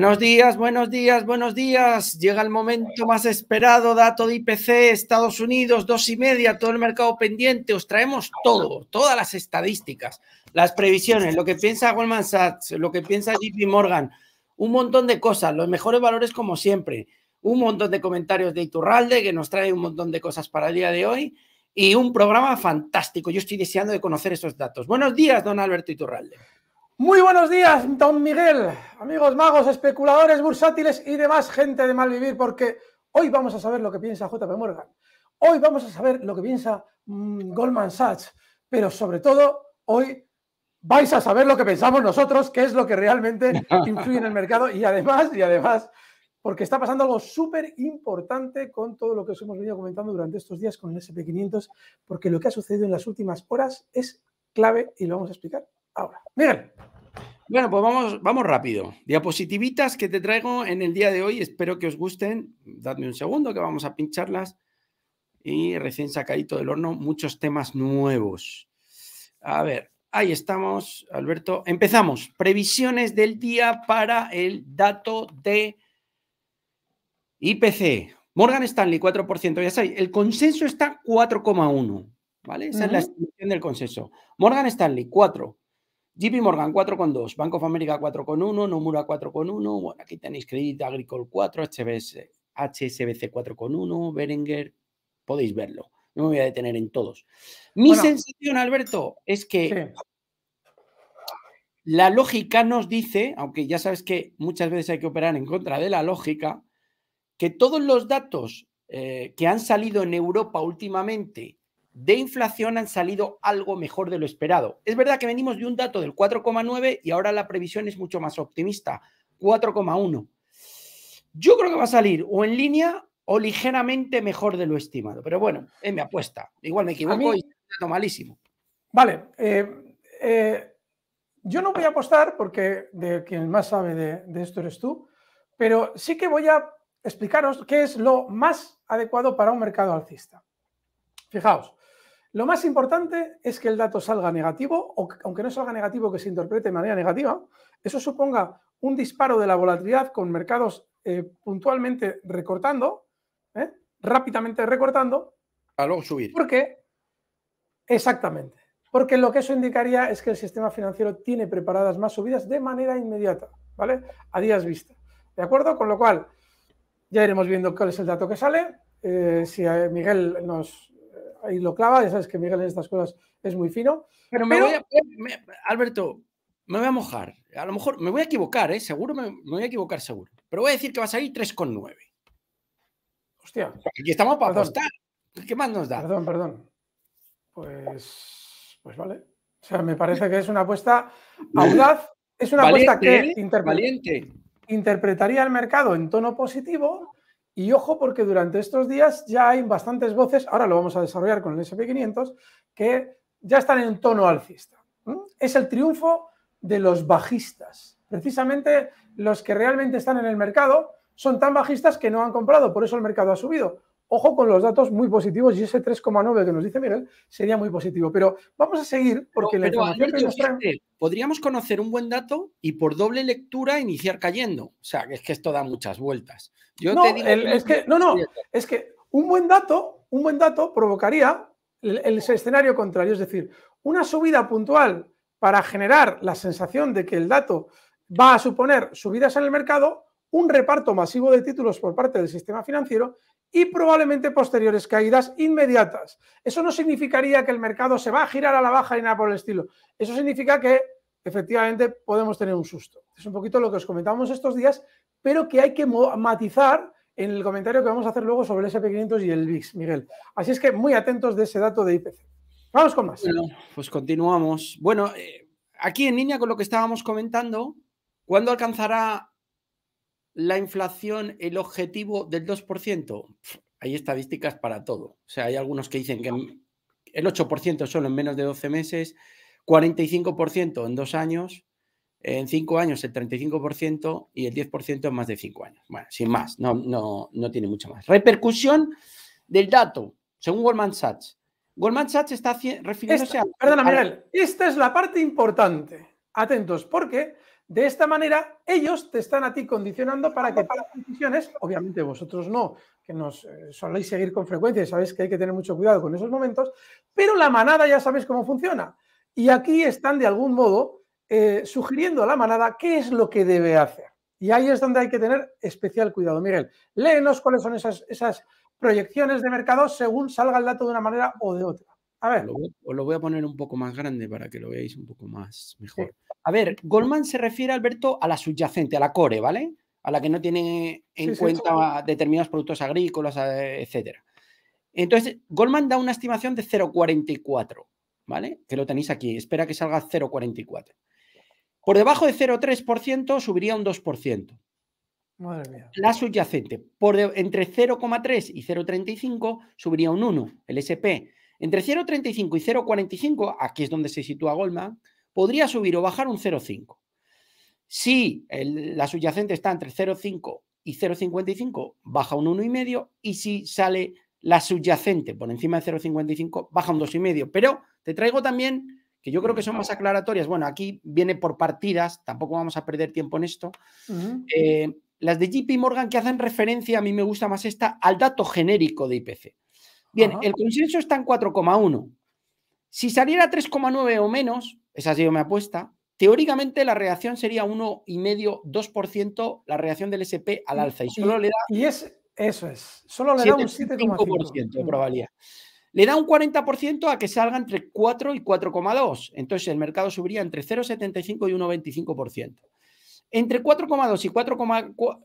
Buenos días, buenos días, buenos días. Llega el momento más esperado, dato de IPC, Estados Unidos, dos y media, todo el mercado pendiente. Os traemos todo, todas las estadísticas, las previsiones, lo que piensa Goldman Sachs, lo que piensa JP Morgan, un montón de cosas, los mejores valores como siempre, un montón de comentarios de Iturralde que nos trae un montón de cosas para el día de hoy y un programa fantástico. Yo estoy deseando de conocer esos datos. Buenos días, don Alberto Iturralde. Muy buenos días, don Miguel, amigos magos, especuladores bursátiles y demás gente de mal vivir, porque hoy vamos a saber lo que piensa JP Morgan, hoy vamos a saber lo que piensa mm, Goldman Sachs, pero sobre todo hoy vais a saber lo que pensamos nosotros, que es lo que realmente influye en el mercado y además, y además, porque está pasando algo súper importante con todo lo que os hemos venido comentando durante estos días con el SP500, porque lo que ha sucedido en las últimas horas es clave y lo vamos a explicar ahora. Miguel. Bueno, pues vamos, vamos rápido. Diapositivitas que te traigo en el día de hoy, espero que os gusten. Dadme un segundo que vamos a pincharlas. Y recién sacadito del horno, muchos temas nuevos. A ver, ahí estamos, Alberto. Empezamos. Previsiones del día para el dato de IPC. Morgan Stanley, 4%. Ya sabéis, el consenso está 4,1. ¿Vale? Esa es la estimación del consenso. Morgan Stanley, 4. JP Morgan 4,2, Bank of America 4,1, Nomura 4,1, bueno, aquí tenéis Credit Agricole 4, HSBC 4,1, Berenguer, podéis verlo. No me voy a detener en todos. Mi sensación, Alberto, es que la lógica nos dice, aunque ya sabes que muchas veces hay que operar en contra de la lógica, que todos los datos eh, que han salido en Europa últimamente de inflación han salido algo mejor de lo esperado. Es verdad que venimos de un dato del 4,9 y ahora la previsión es mucho más optimista, 4,1. Yo creo que va a salir o en línea o ligeramente mejor de lo estimado. Pero bueno, es mi apuesta. Igual me equivoco y malísimo. Vale. Eh, eh, yo no voy a apostar porque de quien más sabe de esto eres tú, pero sí que voy a explicaros qué es lo más adecuado para un mercado alcista. Fijaos, lo más importante es que el dato salga negativo, o aunque no salga negativo, que se interprete de manera negativa. Eso suponga un disparo de la volatilidad con mercados eh, puntualmente recortando, ¿eh? rápidamente recortando. A luego subir. qué? exactamente, porque lo que eso indicaría es que el sistema financiero tiene preparadas más subidas de manera inmediata, ¿vale? A días vista. ¿De acuerdo? Con lo cual, ya iremos viendo cuál es el dato que sale. Eh, si Miguel nos, ahí lo clava, ya sabes que Miguel en estas cosas es muy fino. Pero, me Voy a, Alberto, me voy a mojar. A lo mejor me voy a equivocar, ¿eh? Seguro me, voy a equivocar, seguro. Pero voy a decir que vas a salir 3,9. Hostia. Aquí estamos para apostar. ¿Qué más nos da? Perdón, perdón. Pues, pues, vale. O sea, me parece que es una apuesta audaz. Es una apuesta que ¿eh? interpretaría el mercado en tono positivo y ojo porque durante estos días ya hay bastantes voces, ahora lo vamos a desarrollar con el SP500, que ya están en tono alcista. Es el triunfo de los bajistas. Precisamente los que realmente están en el mercado son tan bajistas que no han comprado, por eso el mercado ha subido. Ojo con los datos muy positivos y ese 3,9 que nos dice Miguel sería muy positivo. Pero vamos a seguir porque la información que nos Podríamos conocer un buen dato y por doble lectura iniciar cayendo. O sea, es que esto da muchas vueltas. Yo no, es que, no, no, es que un buen dato, un buen dato provocaría el escenario contrario, es decir, una subida puntual para generar la sensación de que el dato va a suponer subidas en el mercado, un reparto masivo de títulos por parte del sistema financiero y probablemente posteriores caídas inmediatas. Eso no significaría que el mercado se va a girar a la baja y nada por el estilo. Eso significa que efectivamente podemos tener un susto. Es un poquito lo que os comentamos estos días, pero que hay que matizar en el comentario que vamos a hacer luego sobre el SP500 y el VIX, Miguel. Así es que muy atentos de ese dato de IPC. Vamos con más. Bueno, pues continuamos. Bueno, eh, aquí en línea con lo que estábamos comentando, ¿cuándo alcanzará la inflación el objetivo del 2%? hay estadísticas para todo. O sea, hay algunos que dicen que el 8% solo en menos de 12 meses, 45% en dos años, en cinco años el 35% y el 10% en más de cinco años. Bueno, sin más, no, no, no tiene mucho más. Repercusión del dato, según Goldman Sachs. Goldman Sachs está refiriéndose a... Perdona, Miguel, esta es la parte importante. Atentos, porque de esta manera, ellos te están a ti condicionando para que las decisiones, obviamente vosotros no, que nos eh, soléis seguir con frecuencia y sabéis que hay que tener mucho cuidado con esos momentos, pero la manada ya sabéis cómo funciona. Y aquí están de algún modo eh, sugiriendo a la manada qué es lo que debe hacer. Y ahí es donde hay que tener especial cuidado. Miguel, léenos cuáles son esas, esas proyecciones de mercado según salga el dato de una manera o de otra. A ver. os lo voy a poner un poco más grande para que lo veáis un poco más mejor. A ver, Goldman se refiere, Alberto, a la subyacente, a la core, ¿vale? A la que no tiene en cuenta determinados productos agrícolas, eh, etcétera. Entonces, Goldman da una estimación de 0,44, ¿vale? Que lo tenéis aquí, espera que salga 0,44. Por debajo de 0,3% subiría un 2%. Madre mía. La subyacente, por entre 0,3 y 0,35 subiría un 1, el SP. Entre 0,35 y 0,45, aquí es donde se sitúa Goldman, podría subir o bajar un 0,5. Si la subyacente está entre 0,5 y 0,55, baja un 1,5 y si sale la subyacente por encima de 0,55, baja un 2,5. Pero te traigo también, que yo creo que son más aclaratorias, bueno, aquí viene por partidas, tampoco vamos a perder tiempo en esto. Eh, las de JP Morgan que hacen referencia, a mí me gusta más esta, al dato genérico de IPC. Bien, el consenso está en 4,1. Si saliera 3,9 o menos, esa ha sido me apuesta, teóricamente la reacción sería 1,5, 2% la reacción del SP al alza. Y es, eso es. Solo le da un 7,5% de mm. probabilidad. Le da un 40% a que salga entre 4 y 4,2. Entonces el mercado subiría entre 0,75 y 1,25%. Entre 4,2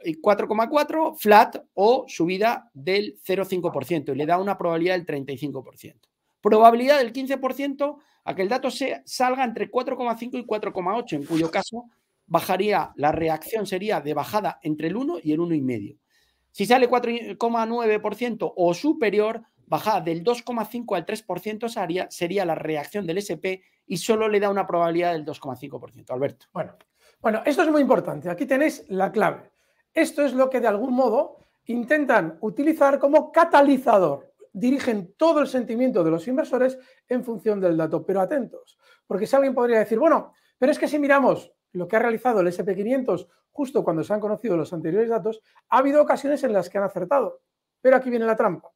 y 4,4 flat o subida del 0,5% y le da una probabilidad del 35%. Probabilidad del 15% a que el dato se salga entre 4,5 y 4,8, en cuyo caso bajaría, la reacción sería de bajada entre el 1 y el 1,5. Si sale 4,9% o superior, bajada del 2,5 al 3% sería, sería la reacción del SP y solo le da una probabilidad del 2,5%. Alberto. Bueno, bueno, esto es muy importante. Aquí tenéis la clave. Esto es lo que de algún modo intentan utilizar como catalizador. Dirigen todo el sentimiento de los inversores en función del dato, pero atentos, porque si alguien podría decir, bueno, pero es que si miramos lo que ha realizado el SP500 justo cuando se han conocido los anteriores datos, ha habido ocasiones en las que han acertado. Pero aquí viene la trampa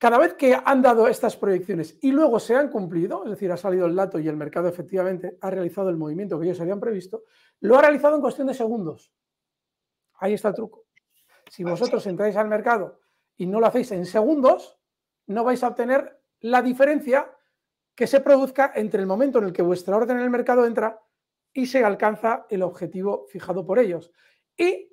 cada vez que han dado estas proyecciones y luego se han cumplido, es decir, ha salido el dato y el mercado efectivamente ha realizado el movimiento que ellos habían previsto, lo ha realizado en cuestión de segundos. Ahí está el truco. Si vosotros entráis al mercado y no lo hacéis en segundos, no vais a obtener la diferencia que se produzca entre el momento en el que vuestra orden en el mercado entra y se alcanza el objetivo fijado por ellos. Y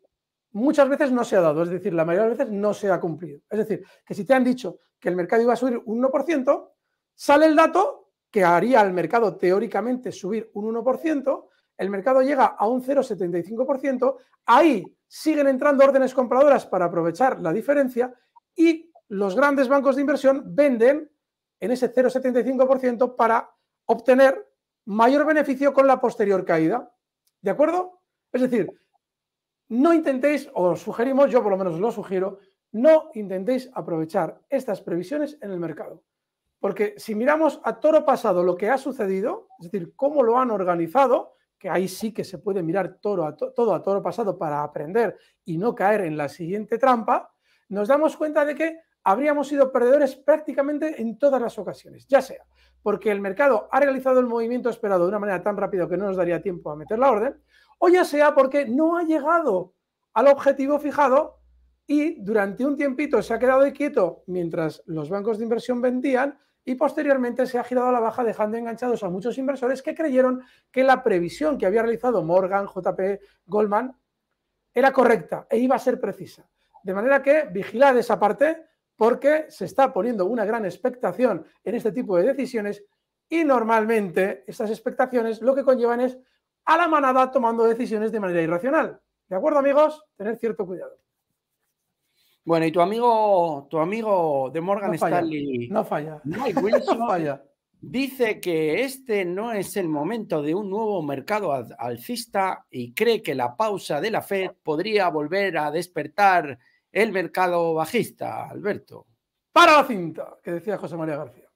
muchas veces no se ha dado, es decir, la mayoría de las veces no se ha cumplido. Es decir, que si te han dicho que el mercado iba a subir un 1%, sale el dato que haría al mercado teóricamente subir un 1%, el mercado llega a un 0,75%, ahí siguen entrando órdenes compradoras para aprovechar la diferencia y los grandes bancos de inversión venden en ese 0,75% para obtener mayor beneficio con la posterior caída. ¿De acuerdo? Es decir, no intentéis, o sugerimos, yo por lo menos lo sugiero, no intentéis aprovechar estas previsiones en el mercado. Porque si miramos a toro pasado lo que ha sucedido, es decir, cómo lo han organizado, que ahí sí que se puede mirar todo a toro pasado para aprender y no caer en la siguiente trampa, nos damos cuenta de que habríamos sido perdedores prácticamente en todas las ocasiones, ya sea porque el mercado ha realizado el movimiento esperado de una manera tan rápida que no nos daría tiempo a meter la orden, o ya sea porque no ha llegado al objetivo fijado y durante un tiempito se ha quedado quieto mientras los bancos de inversión vendían y posteriormente se ha girado a la baja dejando enganchados a muchos inversores que creyeron que la previsión que había realizado Morgan, JP, Goldman era correcta e iba a ser precisa. De manera que vigilad esa parte porque se está poniendo una gran expectación en este tipo de decisiones y normalmente estas expectaciones lo que conllevan es a la manada tomando decisiones de manera irracional. ¿De acuerdo, amigos? Tener cierto cuidado. Bueno, y tu amigo, tu amigo de Morgan Stanley. No falla. no falla. Dice que este no es el momento de un nuevo mercado alcista y cree que la pausa de la Fed podría volver a despertar el mercado bajista, Alberto. Para la cinta, que decía José María García.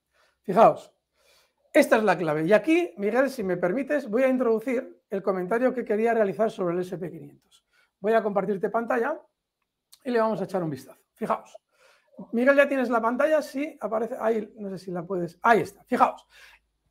Fijaos, esta es la clave. Y aquí, Miguel, si me permites, voy a introducir el comentario que quería realizar sobre el SP500. Voy a compartirte pantalla y le vamos a echar un vistazo. Fijaos. Miguel, ya tienes la pantalla, sí, aparece ahí, no sé si la puedes, ahí está, fijaos.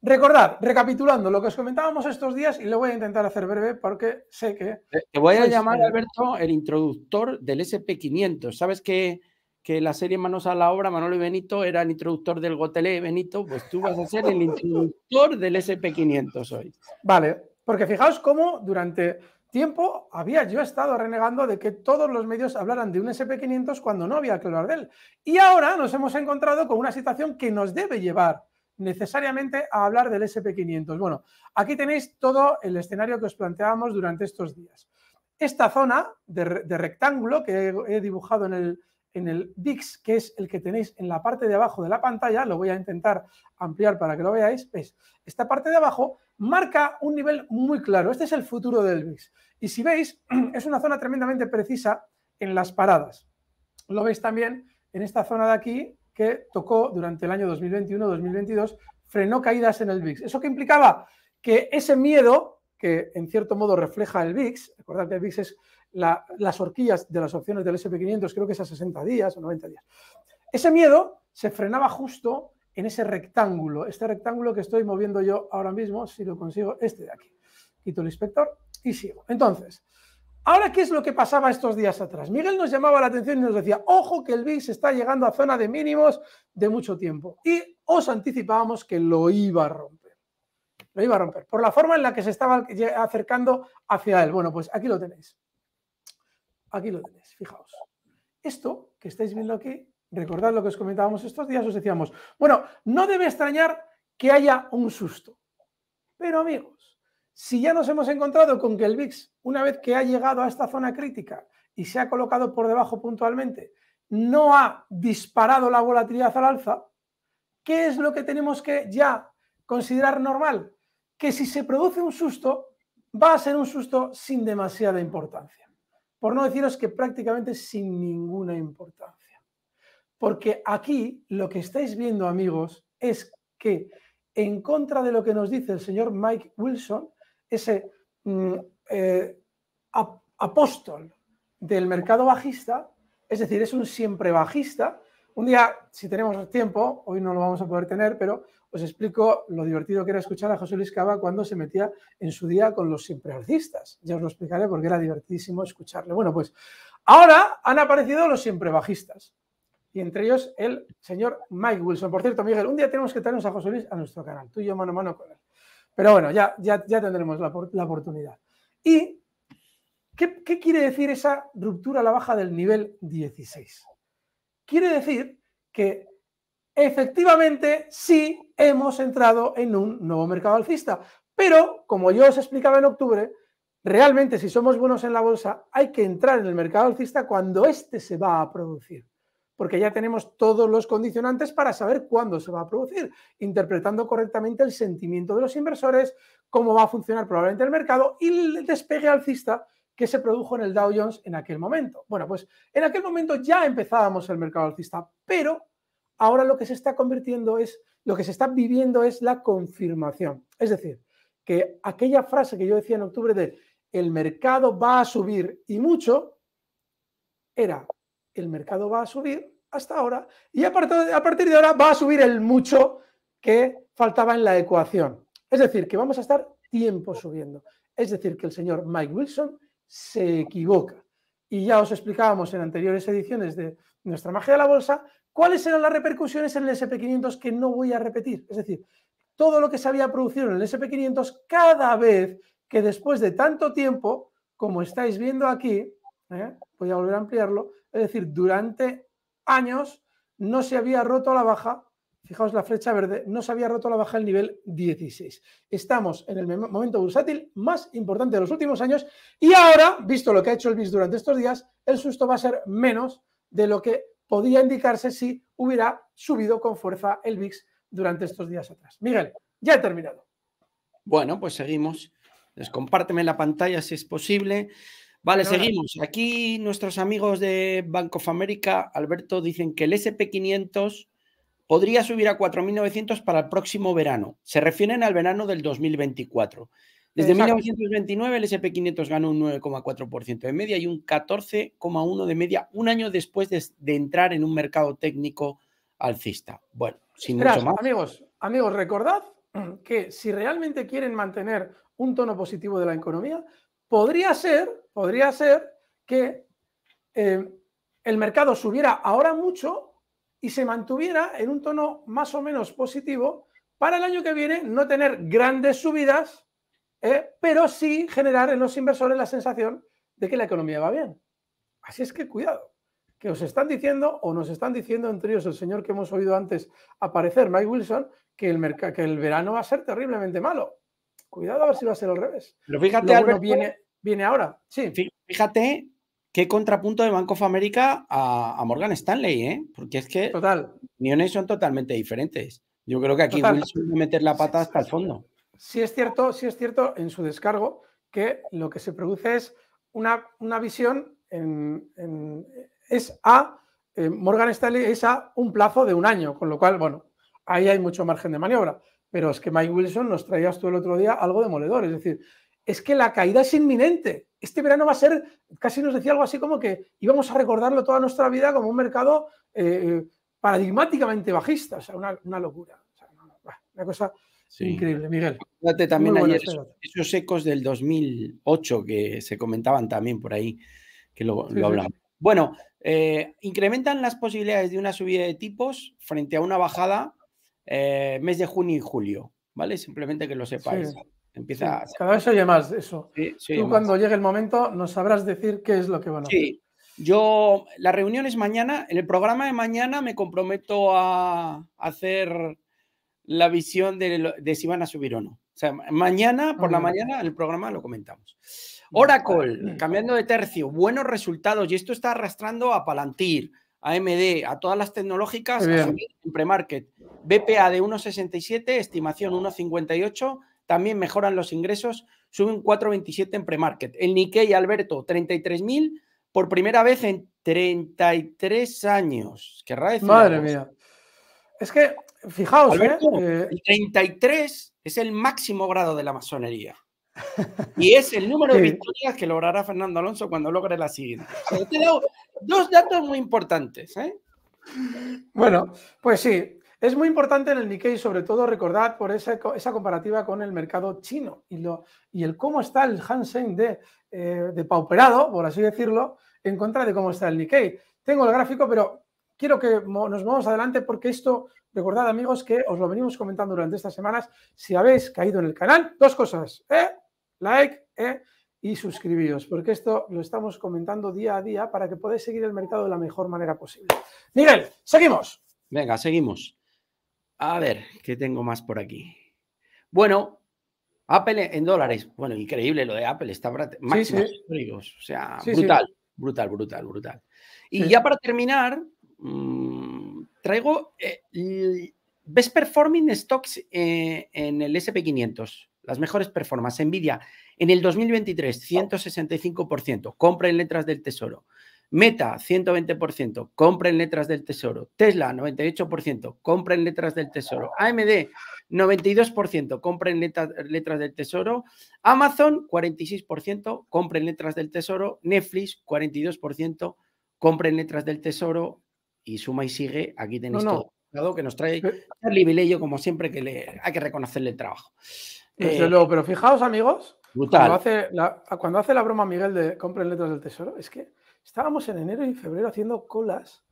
Recordad, recapitulando lo que os comentábamos estos días, y lo voy a intentar hacer breve porque sé que... Te voy a llamar, Alberto, el introductor del SP500. ¿Sabes que, que la serie Manos a la Obra, Manolo y Benito, era el introductor del Gotelé Benito? Pues tú vas a ser el introductor del SP500 hoy. Vale, porque fijaos cómo durante tiempo había yo estado renegando de que todos los medios hablaran de un SP500 cuando no había que hablar de él. Y ahora nos hemos encontrado con una situación que nos debe llevar necesariamente a hablar del SP500. Bueno, aquí tenéis todo el escenario que os planteábamos durante estos días. Esta zona de, rectángulo que he, dibujado en el, en que es el que tenéis en la parte de abajo de la pantalla, lo voy a intentar ampliar para que lo veáis, es esta parte de abajo marca un nivel muy claro. Este es el futuro del VIX. Y si veis, es una zona tremendamente precisa en las paradas. Lo veis también en esta zona de aquí que tocó durante el año 2021-2022, frenó caídas en el VIX. ¿Eso que implicaba? Que ese miedo, que en cierto modo refleja el VIX, recordad que el VIX es las horquillas de las opciones del SP500, creo que es a 60 días o 90 días, ese miedo se frenaba justo en ese rectángulo, este rectángulo que estoy moviendo yo ahora mismo, si lo consigo, este de aquí. Quito el inspector y sigo. Entonces, ahora, ¿qué es lo que pasaba estos días atrás? Miguel nos llamaba la atención y nos decía, ojo que el se está llegando a zona de mínimos de mucho tiempo. Y os anticipábamos que lo iba a romper. Lo iba a romper, por la forma en la que se estaba acercando hacia él. Bueno, pues aquí lo tenéis. Aquí lo tenéis, fijaos. Esto que estáis viendo aquí Recordad lo que os comentábamos estos días, os decíamos, bueno, no debe extrañar que haya un susto. Pero amigos, si ya nos hemos encontrado con que el VIX, una vez que ha llegado a esta zona crítica y se ha colocado por debajo puntualmente, no ha disparado la volatilidad al alza, ¿qué es lo que tenemos que ya considerar normal? Que si se produce un susto, va a ser un susto sin demasiada importancia, por no deciros que prácticamente sin ninguna importancia. Porque aquí lo que estáis viendo, amigos, es que en contra de lo que nos dice el señor Mike Wilson, ese mm, eh, apóstol del mercado bajista, es decir, es un siempre bajista. Un día, si tenemos tiempo, hoy no lo vamos a poder tener, pero os explico lo divertido que era escuchar a José Luis Cava cuando se metía en su día con los siempre alcistas. Ya os lo explicaré porque era divertidísimo escucharle. Bueno, pues ahora han aparecido los siempre bajistas y entre ellos el señor Mike Wilson. Por cierto, Miguel, un día tenemos que traernos a José Luis a nuestro canal, tú y yo mano a mano con él. Pero bueno, ya, ya, tendremos la, oportunidad. ¿Y qué, qué quiere decir esa ruptura a la baja del nivel 16? Quiere decir que efectivamente sí hemos entrado en un nuevo mercado alcista, pero como yo os explicaba en octubre, realmente si somos buenos en la bolsa hay que entrar en el mercado alcista cuando este se va a producir porque ya tenemos todos los condicionantes para saber cuándo se va a producir, interpretando correctamente el sentimiento de los inversores, cómo va a funcionar probablemente el mercado y el despegue alcista que se produjo en el Dow Jones en aquel momento. Bueno, pues en aquel momento ya empezábamos el mercado alcista, pero ahora lo que se está convirtiendo es, lo que se está viviendo es la confirmación. Es decir, que aquella frase que yo decía en octubre de el mercado va a subir y mucho, era el mercado va a subir hasta ahora. Y a partir de ahora va a subir el mucho que faltaba en la ecuación. Es decir, que vamos a estar tiempo subiendo. Es decir, que el señor Mike Wilson se equivoca. Y ya os explicábamos en anteriores ediciones de nuestra magia de la bolsa cuáles eran las repercusiones en el SP500 que no voy a repetir. Es decir, todo lo que se había producido en el SP500 cada vez que después de tanto tiempo, como estáis viendo aquí, ¿eh? voy a volver a ampliarlo, es decir, durante años no se había roto a la baja, fijaos la flecha verde, no se había roto la baja el nivel 16. Estamos en el momento bursátil más importante de los últimos años y ahora, visto lo que ha hecho el BIS durante estos días, el susto va a ser menos de lo que podía indicarse si hubiera subido con fuerza el VIX durante estos días atrás. Miguel, ya he terminado. Bueno, pues seguimos. Descompárteme pues la pantalla si es posible. Vale, seguimos. Aquí nuestros amigos de Bank of America, Alberto, dicen que el SP500 podría subir a 4.900 para el próximo verano. Se refieren al verano del 2024. Desde 1929 el SP500 ganó un 9,4% de media y un 14,1% de media un año después de, entrar en un mercado técnico alcista. Bueno, sin mucho más. Amigos, amigos, recordad que si realmente quieren mantener un tono positivo de la economía, podría ser, podría ser que eh, el mercado subiera ahora mucho y se mantuviera en un tono más o menos positivo para el año que viene no tener grandes subidas, eh, pero sí generar en los inversores la sensación de que la economía va bien. Así es que cuidado, que os están diciendo o nos están diciendo entre ellos el señor que hemos oído antes aparecer, Mike Wilson, que el, que el verano va a ser terriblemente malo. Cuidado a ver si va a ser al revés. Pero fíjate, algo. viene, ahora. Sí. Fíjate qué contrapunto de Bank of America a, Morgan Stanley, ¿eh? Porque es que Total. uniones son totalmente diferentes. Yo creo que aquí Total. meter la pata hasta el fondo. Sí es cierto, sí es cierto en su descargo que lo que se produce es una, una visión en, es a eh, Morgan Stanley es a un plazo de un año, con lo cual, bueno, ahí hay mucho margen de maniobra. Pero es que Mike Wilson nos traías tú el otro día algo demoledor. Es decir, es que la caída es inminente. Este verano va a ser, casi nos decía algo así como que íbamos a recordarlo toda nuestra vida como un mercado eh, paradigmáticamente bajista. O sea, una, locura. una, cosa increíble, Miguel. también ayer esos, ecos del 2008 que se comentaban también por ahí, que lo, hablamos. Bueno, eh, incrementan las posibilidades de una subida de tipos frente a una bajada eh, mes de junio y julio, ¿vale? Simplemente que lo sepáis. Empieza Cada vez se oye más eso. Tú cuando llegue el momento nos sabrás decir qué es lo que van a hacer. Sí, yo, la reunión es mañana, en el programa de mañana me comprometo a hacer la visión de, si van a subir o no. O sea, mañana, por ah, la mañana, el programa lo comentamos. Oracle, cambiando de tercio, buenos resultados y esto está arrastrando a Palantir, AMD, a todas las tecnológicas a subir en premarket. BPA de 1,67, estimación 1,58, también mejoran los ingresos, suben 4,27 en premarket. El Nikkei, Alberto, 33.000 por primera vez en 33 años. Querrá raíz! Madre mía. Es que, fijaos, 33 ¿eh? eh, es el máximo grado de la masonería. Y es el número de victorias que logrará Fernando Alonso cuando logre la siguiente. dos datos muy importantes. ¿eh? Bueno, pues sí, es muy importante en el Nikkei, sobre todo recordad por esa, comparativa con el mercado chino y, lo, y el cómo está el Hansen de, eh, de pauperado, por así decirlo, en contra de cómo está el Nikkei. Tengo el gráfico, pero quiero que nos vamos adelante porque esto, recordad amigos que os lo venimos comentando durante estas semanas, si habéis caído en el canal, dos cosas. ¿eh? like eh, y suscribiros, porque esto lo estamos comentando día a día para que podáis seguir el mercado de la mejor manera posible. Miguel, seguimos. Venga, seguimos. A ver, ¿qué tengo más por aquí? Bueno, Apple en dólares. Bueno, increíble lo de Apple, está máximo. o sea, brutal, brutal, brutal, brutal. Y ya para terminar, mm, traigo eh, Best Performing Stocks eh, en el SP500 las mejores performances. Nvidia en el 2023, 165%, compren letras del tesoro. Meta, 120%, compren letras del tesoro. Tesla, 98%, compren letras del tesoro. AMD, 92%, compren letras del tesoro. Amazon, 46%, compren letras del tesoro. Netflix, 42%, compren letras del tesoro. Y suma y sigue, aquí tenéis todo que nos trae eh. Charlie como siempre, que le, hay que reconocerle el trabajo. Desde eh, luego, pero fijaos, amigos, Cuando, hace la, broma Miguel de compren letras del tesoro, es que estábamos en enero y febrero haciendo colas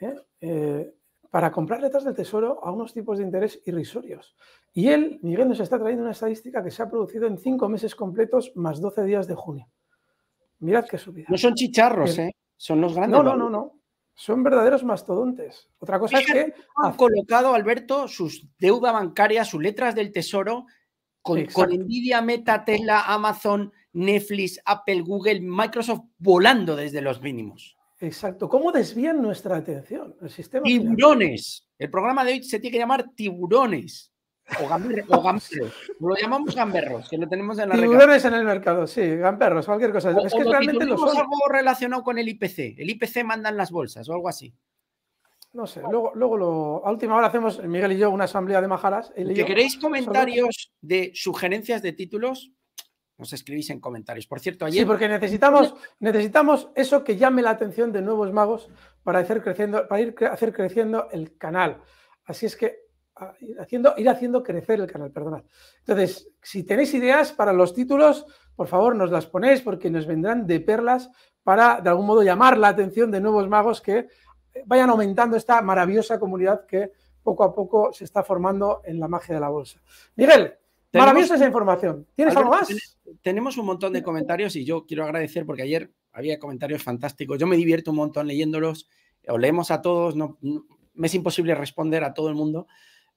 ¿eh? Eh, para comprar letras del tesoro a unos tipos de interés irrisorios. Y él, Miguel, nos está trayendo una estadística que se ha producido en cinco meses completos más 12 días de junio. Mirad qué subida. No son chicharros, ¿eh? Son los grandes. No, no, no, no. Son verdaderos mastodontes. Otra cosa es que. Ha colocado, Alberto, sus deuda bancaria, sus letras del tesoro con, Nvidia, Meta, Tesla, Amazon, Netflix, Apple, Google, Microsoft volando desde los mínimos. Exacto. ¿Cómo desvían nuestra atención? El sistema tiburones. El programa de hoy se tiene que llamar tiburones. O, gamberros. Lo llamamos gamberros, que lo tenemos en la Tiburones en el mercado, sí, gamberros, cualquier cosa. es que realmente lo algo relacionado con el IPC. El IPC mandan las bolsas o algo así. No sé, luego, luego lo, a última hora hacemos, Miguel y yo, una asamblea de majaras. Si queréis comentarios de sugerencias de títulos, nos escribís en comentarios. Por cierto, ayer. Sí, porque necesitamos, necesitamos eso que llame la atención de nuevos magos para hacer creciendo, para ir hacer creciendo el canal. Así es que ir haciendo, ir haciendo crecer el canal, perdonad. Entonces, si tenéis ideas para los títulos, por favor, nos las ponéis porque nos vendrán de perlas para de algún modo llamar la atención de nuevos magos que vayan aumentando esta maravillosa comunidad que poco a poco se está formando en la magia de la bolsa. Miguel, maravillosa esa información. ¿Tienes algo más? Tenemos un montón de comentarios y yo quiero agradecer porque ayer había comentarios fantásticos. Yo me divierto un montón leyéndolos. Os leemos a todos. No, me es imposible responder a todo el mundo,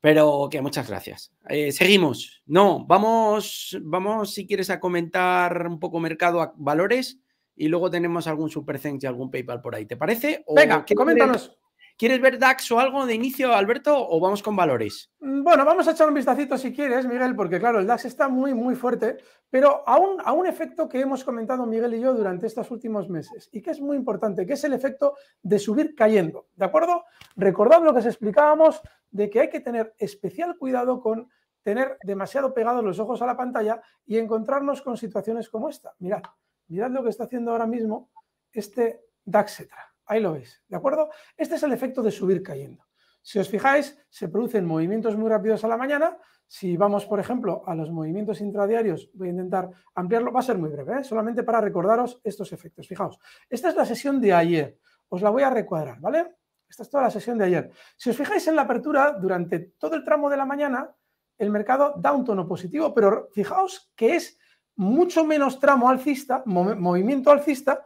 pero que muchas gracias. Eh, seguimos. No, vamos, vamos si quieres a comentar un poco mercado a valores y luego tenemos algún super y algún PayPal por ahí. ¿Te parece? ¿O Venga, que coméntanos. ¿Quieres ver DAX o algo de inicio, Alberto, o vamos con valores? Mm, bueno, vamos a echar un vistacito si quieres, Miguel, porque claro, el DAX está muy, muy fuerte, pero a un, a un efecto que hemos comentado Miguel y yo durante estos últimos meses y que es muy importante, que es el efecto de subir cayendo, ¿de acuerdo? Recordad lo que os explicábamos de que hay que tener especial cuidado con tener demasiado pegados los ojos a la pantalla y encontrarnos con situaciones como esta. Mirad, Mirad lo que está haciendo ahora mismo este Daxetra. Ahí lo veis, ¿de acuerdo? Este es el efecto de subir cayendo. Si os fijáis, se producen movimientos muy rápidos a la mañana. Si vamos, por ejemplo, a los movimientos intradiarios, voy a intentar ampliarlo, va a ser muy breve, ¿eh? solamente para recordaros estos efectos. Fijaos, esta es la sesión de ayer. Os la voy a recuadrar, ¿vale? Esta es toda la sesión de ayer. Si os fijáis en la apertura, durante todo el tramo de la mañana, el mercado da un tono positivo, pero fijaos que es mucho menos tramo alcista, movimiento alcista,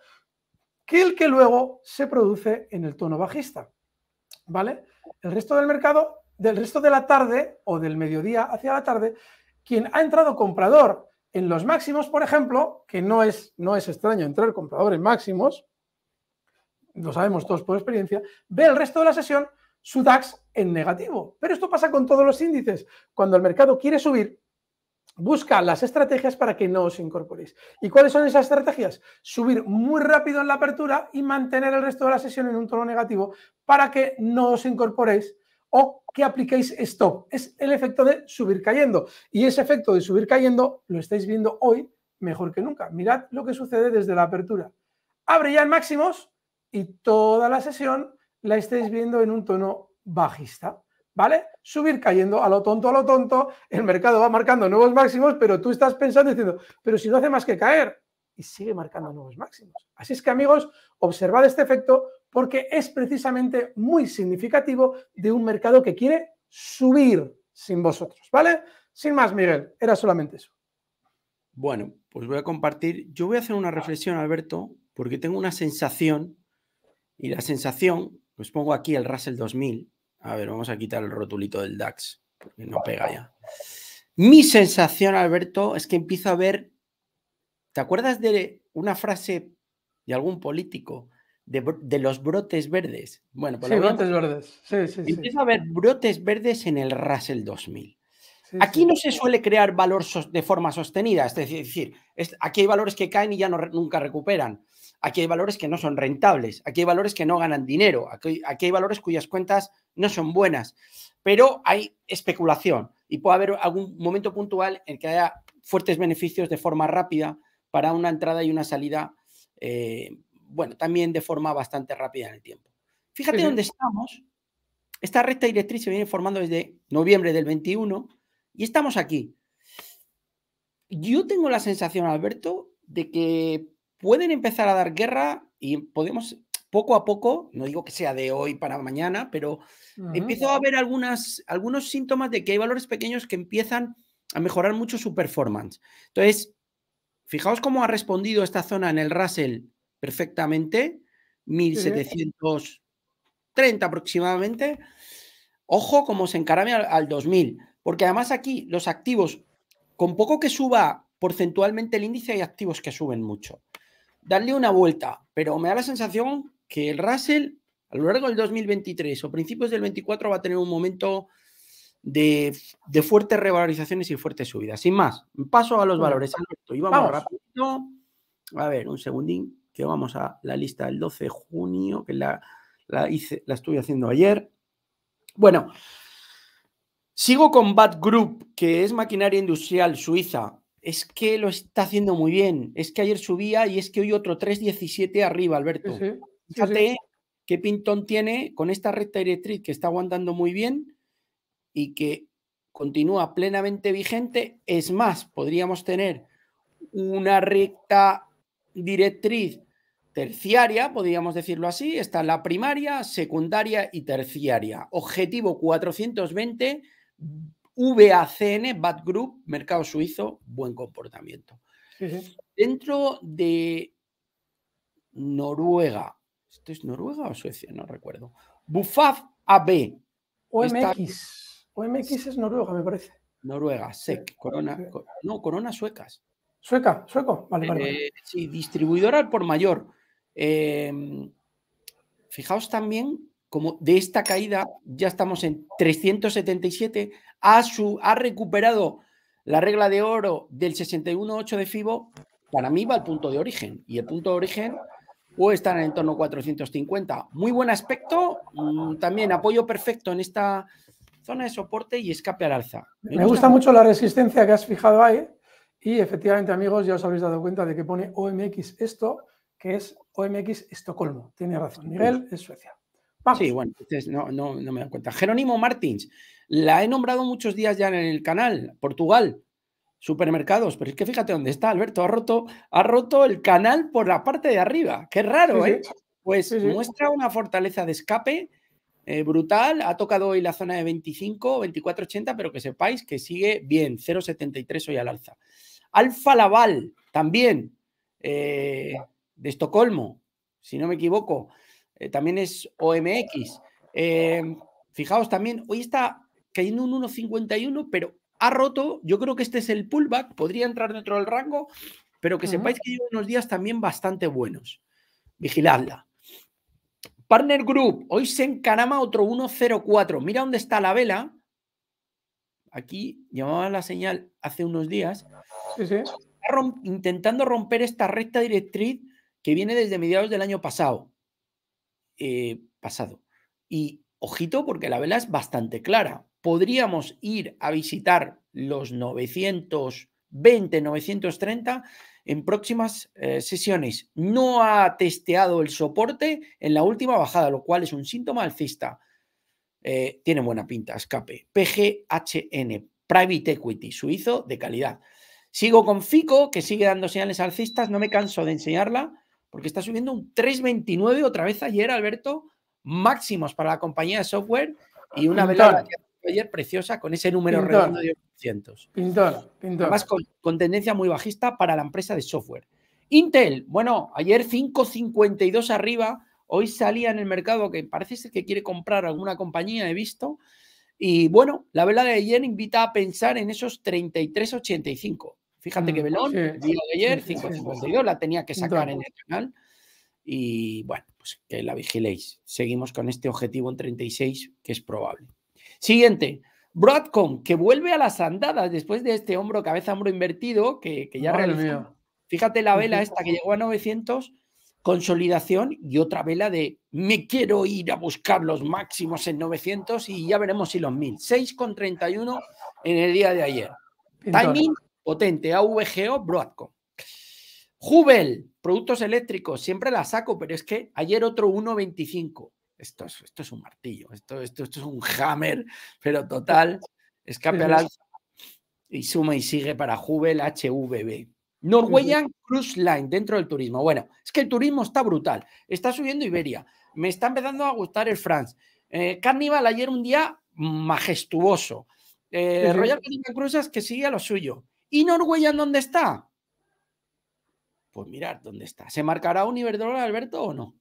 que el que luego se produce en el tono bajista. ¿Vale? El resto del mercado, del resto de la tarde o del mediodía hacia la tarde, quien ha entrado comprador en los máximos, por ejemplo, que no es, no es extraño entrar comprador en máximos, lo sabemos todos por experiencia, ve el resto de la sesión su DAX en negativo. Pero esto pasa con todos los índices. Cuando el mercado quiere subir, Busca las estrategias para que no os incorporéis. ¿Y cuáles son esas estrategias? Subir muy rápido en la apertura y mantener el resto de la sesión en un tono negativo para que no os incorporéis o que apliquéis stop. Es el efecto de subir cayendo. Y ese efecto de subir cayendo lo estáis viendo hoy mejor que nunca. Mirad lo que sucede desde la apertura. Abre ya en máximos y toda la sesión la estáis viendo en un tono bajista. ¿vale? Subir cayendo a lo tonto, a lo tonto, el mercado va marcando nuevos máximos, pero tú estás pensando diciendo, pero si no hace más que caer, y sigue marcando nuevos máximos. Así es que amigos, observad este efecto porque es precisamente muy significativo de un mercado que quiere subir sin vosotros, ¿vale? Sin más, Miguel, era solamente eso. Bueno, pues voy a compartir. Yo voy a hacer una reflexión, Alberto, porque tengo una sensación, y la sensación, pues pongo aquí el Russell 2000, a ver, vamos a quitar el rotulito del DAX, porque no pega ya. Mi sensación, Alberto, es que empiezo a ver. ¿Te acuerdas de una frase de algún político? De, los brotes verdes. Bueno, pues brotes verdes. Sí, sí, empiezo a ver brotes verdes en el Russell 2000. aquí no se suele crear valor de forma sostenida, es decir, aquí hay valores que caen y ya no, nunca recuperan. Aquí hay valores que no son rentables, aquí hay valores que no ganan dinero, aquí, hay valores cuyas cuentas no son buenas, pero hay especulación y puede haber algún momento puntual en que haya fuertes beneficios de forma rápida para una entrada y una salida, eh, bueno, también de forma bastante rápida en el tiempo. Fíjate dónde estamos. Esta recta directriz se viene formando desde noviembre del 21 y estamos aquí. Yo tengo la sensación, Alberto, de que pueden empezar a dar guerra y podemos poco a poco, no digo que sea de hoy para mañana, pero empiezo a ver algunos síntomas de que hay valores pequeños que empiezan a mejorar mucho su performance. Entonces, fijaos cómo ha respondido esta zona en el Russell perfectamente, 1730 aproximadamente. Ojo cómo se encarame al, al 2000, porque además aquí los activos, con poco que suba porcentualmente el índice, hay activos que suben mucho darle una vuelta, pero me da la sensación que el Russell a lo largo del 2023 o principios del 24 va a tener un momento de, fuertes revalorizaciones y fuertes subidas. Sin más, paso a los valores. y vamos, A ver, un segundín, que vamos a la lista del 12 de junio, que la, la estuve haciendo ayer. Bueno, sigo con Bad Group, que es maquinaria industrial suiza es que lo está haciendo muy bien. Es que ayer subía y es que hoy otro 3.17 arriba, Alberto. Fíjate qué pintón tiene con esta recta directriz que está aguantando muy bien y que continúa plenamente vigente. Es más, podríamos tener una recta directriz terciaria, podríamos decirlo así. Está la primaria, secundaria y terciaria. Objetivo 420 VACN, Bad Group, mercado suizo, buen comportamiento. Dentro de Noruega, ¿esto es Noruega o Suecia? No recuerdo. Bufaf AB. OMX. OMX es Noruega, me parece. Noruega, SEC, Corona, no, Corona Suecas. Sueca, sueco, vale, vale. Eh, sí, distribuidora al por mayor. Em, fijaos también como de esta caída ya estamos en 377, ha, ha recuperado la regla de oro del 61.8 de FIBO, para mí va al punto de origen. Y el punto de origen puede estar en torno a 450. Muy buen aspecto, mm, también apoyo perfecto en esta zona de soporte y escape al alza. Me, gusta, mucho la resistencia que has fijado ahí. Y efectivamente, amigos, ya os habéis dado cuenta de que pone OMX esto, que es OMX Estocolmo. Tiene razón, Miguel, es Suecia. Sí, bueno, no, no, no, me da cuenta. Jerónimo Martins, la he nombrado muchos días ya en el canal, Portugal, supermercados, pero es que fíjate dónde está, Alberto, ha roto, ha roto el canal por la parte de arriba, qué raro, ¿eh? Pues muestra una fortaleza de escape eh, brutal, ha tocado hoy la zona de 25, 24, 80 pero que sepáis que sigue bien, 0,73 hoy al alza. Alfa Laval, también, eh, de Estocolmo, si no me equivoco, eh, también es OMX. Em, fijaos también, hoy está cayendo un 1.51, pero ha roto, yo creo que este es el pullback, podría entrar dentro del rango, pero que sepáis que lleva unos días también bastante buenos. Vigiladla. Partner Group, hoy se encarama otro 1.04. Mira dónde está la vela. Aquí llamaba la señal hace unos días. Sí, sí. intentando romper esta recta directriz que viene desde mediados del año pasado. Eh, pasado. Y ojito porque la vela es bastante clara. Podríamos ir a visitar los 920, 930 en próximas eh, sesiones. No ha testeado el soporte en la última bajada, lo cual es un síntoma alcista. Eh, tiene buena pinta, escape. PGHN, Private Equity, suizo de calidad. Sigo con FICO, que sigue dando señales alcistas, no me canso de enseñarla porque está subiendo un 3,29 otra vez ayer, Alberto, máximos para la compañía de software y una vela ayer preciosa con ese número redondo de 800. Pintor, pintor. Además, con, tendencia muy bajista para la empresa de software. Intel, bueno, ayer 5,52 arriba, hoy salía en el mercado que parece ser que quiere comprar alguna compañía, he visto. Y bueno, la vela de ayer invita a pensar en esos 33,85. Fíjate que Belón, el día de ayer, 5.52, la tenía que sacar en el canal. Y bueno, pues que la vigiléis. Seguimos con este objetivo en 36, que es probable. Siguiente, Broadcom, que vuelve a las andadas después de este hombro, cabeza, hombro invertido, que, ya realizó. Fíjate la vela esta que llegó a 900, consolidación y otra vela de me quiero ir a buscar los máximos en 900 y ya veremos si los 1000. 6,31 en el día de ayer. Timing potente, AVGO, Broadcom. Jubel, productos eléctricos, siempre la saco, pero es que ayer otro 1.25. Esto es, esto es un martillo, esto, esto, es un hammer, pero total, escape al alza y suma y sigue para Jubel HVB. Norwegian Cruise Line dentro del turismo. Bueno, es que el turismo está brutal. Está subiendo Iberia. Me está empezando a gustar el France. Eh, Carnival ayer un día majestuoso. Eh, Royal Caribbean Cruises que sigue a lo suyo. ¿Y Noruega en dónde está? Pues mirad dónde está. ¿Se marcará un Iberdrola, Alberto, o no?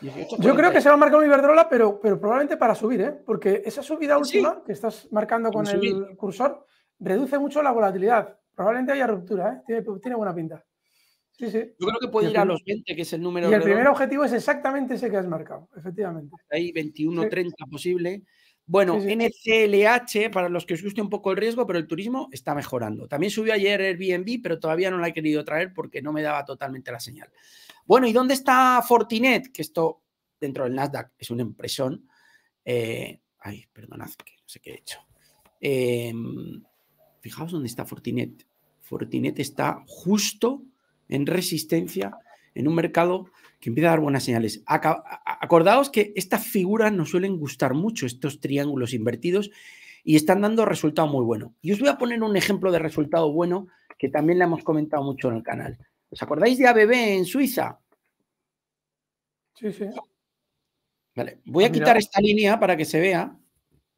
Yo creo que se va a marcar un Iberdrola, pero, pero probablemente para subir, ¿eh? porque esa subida última que estás marcando con el cursor reduce mucho la volatilidad. Probablemente haya ruptura, ¿eh? tiene, buena pinta. Yo creo que puede ir a los 20, que es el número. Y el primer objetivo es exactamente ese que has marcado, efectivamente. Hay 21, 30 posible. Bueno, NCLH, para los que os guste un poco el riesgo, pero el turismo está mejorando. También subió ayer Airbnb, pero todavía no la he querido traer porque no me daba totalmente la señal. Bueno, ¿y dónde está Fortinet? Que esto dentro del Nasdaq es una impresión. Eh, ay, perdonad, que no sé qué he hecho. Em, fijaos dónde está Fortinet. Fortinet está justo en resistencia en un mercado que empieza a dar buenas señales. Acordaos que estas figuras nos suelen gustar mucho, estos triángulos invertidos, y están dando resultado muy bueno. Y os voy a poner un ejemplo de resultado bueno que también la hemos comentado mucho en el canal. ¿Os acordáis de ABB en Suiza? Sí, sí. Vale, voy a ah, quitar esta línea para que se vea,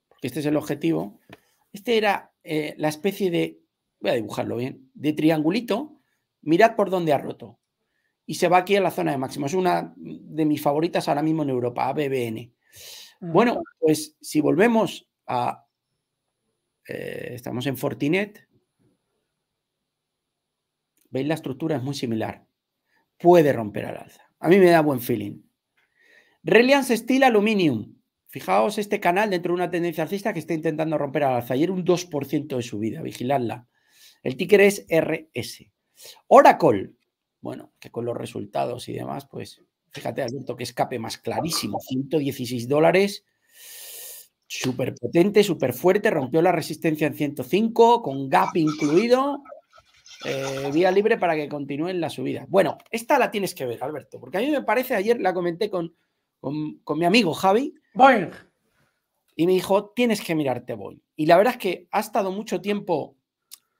porque este es el objetivo. Este era eh, la especie de, voy a dibujarlo bien, de triangulito. Mirad por dónde ha roto y se va aquí a la zona de máximo. Es una de mis favoritas ahora mismo en Europa, ABBN. Bueno, pues si volvemos a... Eh, estamos en Fortinet. ¿Veis la estructura? Es muy similar. Puede romper al alza. A mí me da buen feeling. Reliance Steel Aluminium. Fijaos este canal dentro de una tendencia alcista que está intentando romper al alza. Ayer un 2% de subida, vigiladla. El ticker es RS. Oracle, bueno, que con los resultados y demás, pues fíjate, Alberto, que escape más clarísimo, 116 dólares, súper potente, súper fuerte, rompió la resistencia en 105, con gap incluido, eh, vía libre para que continúen la subida. Bueno, esta la tienes que ver, Alberto, porque a mí me parece, ayer la comenté con, mi amigo Javi. ¡Voy! Y me dijo, tienes que mirarte voy. Y la verdad es que ha estado mucho tiempo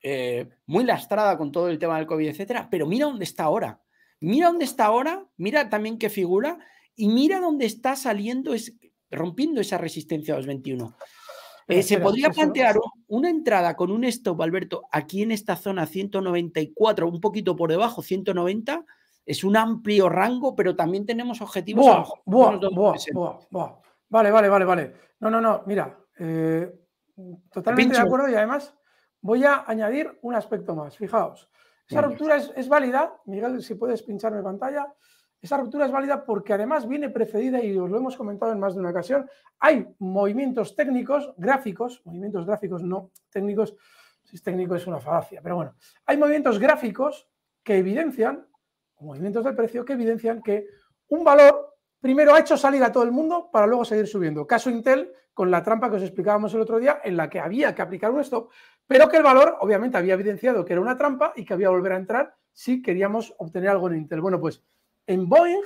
eh, muy lastrada con todo el tema del COVID, etcétera, pero mira dónde está ahora. Mira dónde está ahora, mira también qué figura y mira dónde está saliendo, es, rompiendo esa resistencia a los 21. se podría plantear una entrada con un stop, Alberto, aquí en esta zona 194, un poquito por debajo, 190, es un amplio rango, pero también tenemos objetivos. Vale, vale, vale, vale. No, no, no, mira, eh, totalmente de acuerdo y además Voy a añadir un aspecto más, fijaos. Esa ruptura es, válida, Miguel, si puedes pincharme pantalla, esa ruptura es válida porque además viene precedida, y os lo hemos comentado en más de una ocasión, hay movimientos técnicos, gráficos, movimientos gráficos no técnicos, si es técnico es una falacia, pero bueno, hay movimientos gráficos que evidencian, movimientos del precio que evidencian que un valor primero ha hecho salir a todo el mundo para luego seguir subiendo. Caso Intel, con la trampa que os explicábamos el otro día, en la que había que aplicar un stop, pero que el valor obviamente había evidenciado que era una trampa y que había volver a entrar si queríamos obtener algo en Intel. Bueno, pues en Boeing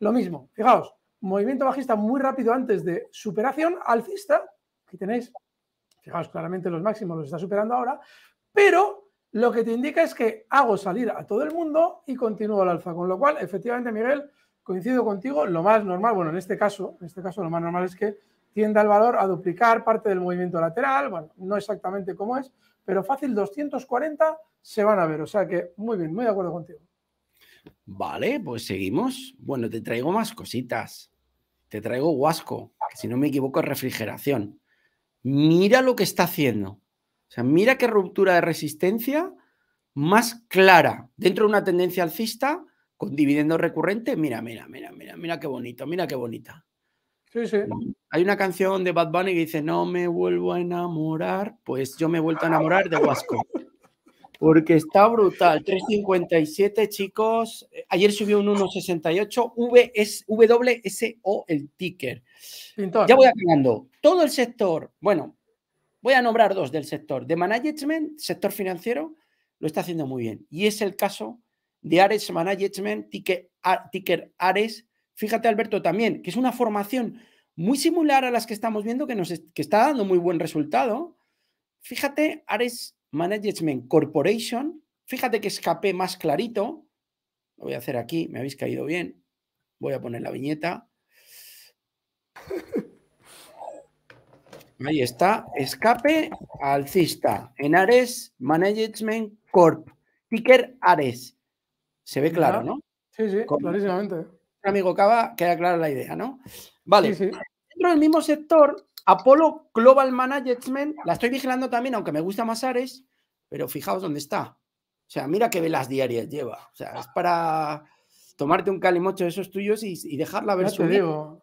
lo mismo. Fijaos, movimiento bajista muy rápido antes de superación alcista, aquí tenéis, fijaos claramente los máximos los está superando ahora, pero lo que te indica es que hago salir a todo el mundo y continúo al alza, con lo cual, efectivamente, Miguel, coincido contigo, lo más normal, bueno, en este caso, en este caso lo más normal es que tienda el valor a duplicar parte del movimiento lateral, bueno, no exactamente como es, pero fácil 240 se van a ver, o sea que muy bien, muy de acuerdo contigo. Vale, pues seguimos. Bueno, te traigo más cositas. Te traigo Huasco, que si no me equivoco refrigeración. Mira lo que está haciendo. O sea, mira qué ruptura de resistencia más clara dentro de una tendencia alcista con dividendos recurrentes, mira, mira, mira, mira, mira qué bonito, mira qué bonita. Sí, sí. Mm. Hay una canción de Bad Bunny que dice, no me vuelvo a enamorar, pues yo me he vuelto a enamorar de Huasco. Porque está brutal. 3.57, chicos. Ayer subió un 1.68. WSO el ticker. Ya voy acabando. Todo el sector, bueno, voy a nombrar dos del sector. De management, sector financiero, lo está haciendo muy bien. Y es el caso de Ares Management, ticker, Ares. Fíjate, Alberto, también, que es una formación muy similar a las que estamos viendo, que nos que está dando muy buen resultado. Fíjate, Ares Management Corporation, fíjate que escapé más clarito. Lo voy a hacer aquí, me habéis caído bien. Voy a poner la viñeta. Ahí está, escape alcista en Ares Management Corp, ticker Ares. Se ve claro, ¿no? Sí, sí, clarísimamente. amigo Cava queda clara la idea, ¿no? Vale. Dentro del mismo sector, Apollo Global Management, la estoy vigilando también, aunque me gusta más Ares, pero fijaos dónde está. O sea, mira qué velas diarias lleva. O sea, es para tomarte un calimocho de esos tuyos y, dejarla ver ya su ya digo.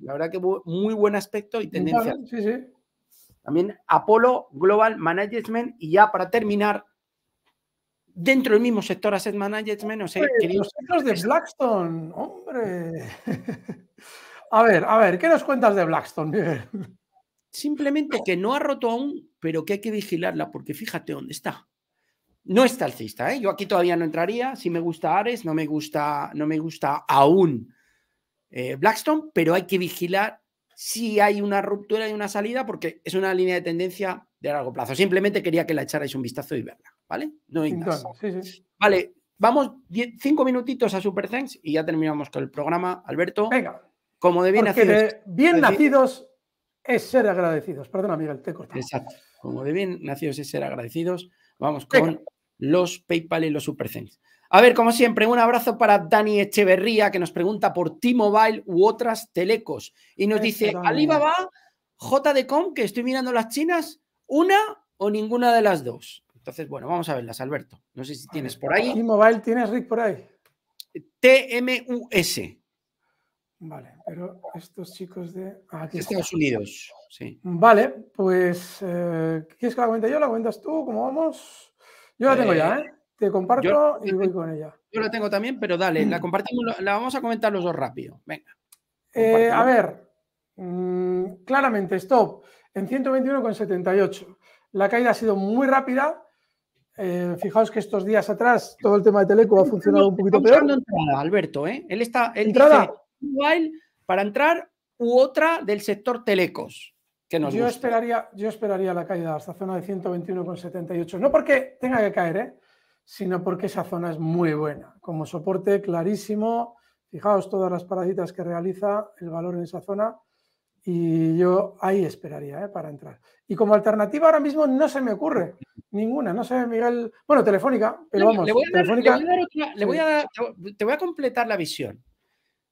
La verdad que muy buen aspecto y tendencia. Sí, sí. También Apollo Global Management. Y ya para terminar, dentro del mismo sector asset management, o sea, de Blackstone, hombre. a ver, a ver, ¿qué nos cuentas de Blackstone, Simplemente que no ha roto aún, pero que hay que vigilarla, porque fíjate dónde está. No está alcista, ¿eh? Yo aquí todavía no entraría. Si me gusta Ares, no me gusta, no me gusta aún eh, Blackstone, pero hay que vigilar si hay una ruptura y una salida, porque es una línea de tendencia de largo plazo. Simplemente quería que la echarais un vistazo y verla. ¿vale? No hay Vale, vamos cinco minutitos a Super Thanks y ya terminamos con el programa, Alberto. Venga. Como de bien nacidos. bien nacidos es ser agradecidos. Perdona, Miguel, te Exacto. Como de bien nacidos es ser agradecidos. Vamos con los PayPal y los Super Thanks. A ver, como siempre, un abrazo para Dani Echeverría, que nos pregunta por T-Mobile u otras telecos. Y nos dice, Alibaba, JDCom, que estoy mirando las chinas, una o ninguna de las dos. Entonces, bueno, vamos a verlas, Alberto. No sé si tienes por ahí. mobile ¿tienes Rick por ahí? Eh, TMUS. Vale, pero estos chicos de ah, Estados Unidos, sí. Vale, pues eh, ¿quieres que la cuente yo? ¿La cuentas tú? ¿Cómo vamos? Yo la tengo ya, ¿eh? ¿eh? Te comparto y voy con ella. Yo la tengo también, pero dale, la mm. compartimos, la vamos a comentar los dos rápido. Venga. a ver, mm, claramente, stop en 121,78. La caída ha sido muy rápida, eh, fijaos que estos días atrás todo el tema de Teleco ha funcionado un poquito peor. Alberto, ¿eh? Él está. ¿Entrada? para entrar u otra del sector Telecos. Que nos yo, esperaría, yo esperaría la caída esta zona de 121,78. No porque tenga que caer, ¿eh? sino porque esa zona es muy buena. Como soporte clarísimo, fijaos todas las paraditas que realiza el valor en esa zona y yo ahí esperaría ¿eh? para entrar. Y como alternativa ahora mismo no se me ocurre. Ninguna, no sé, Miguel. Bueno, telefónica, pero vamos. a te voy a completar la visión,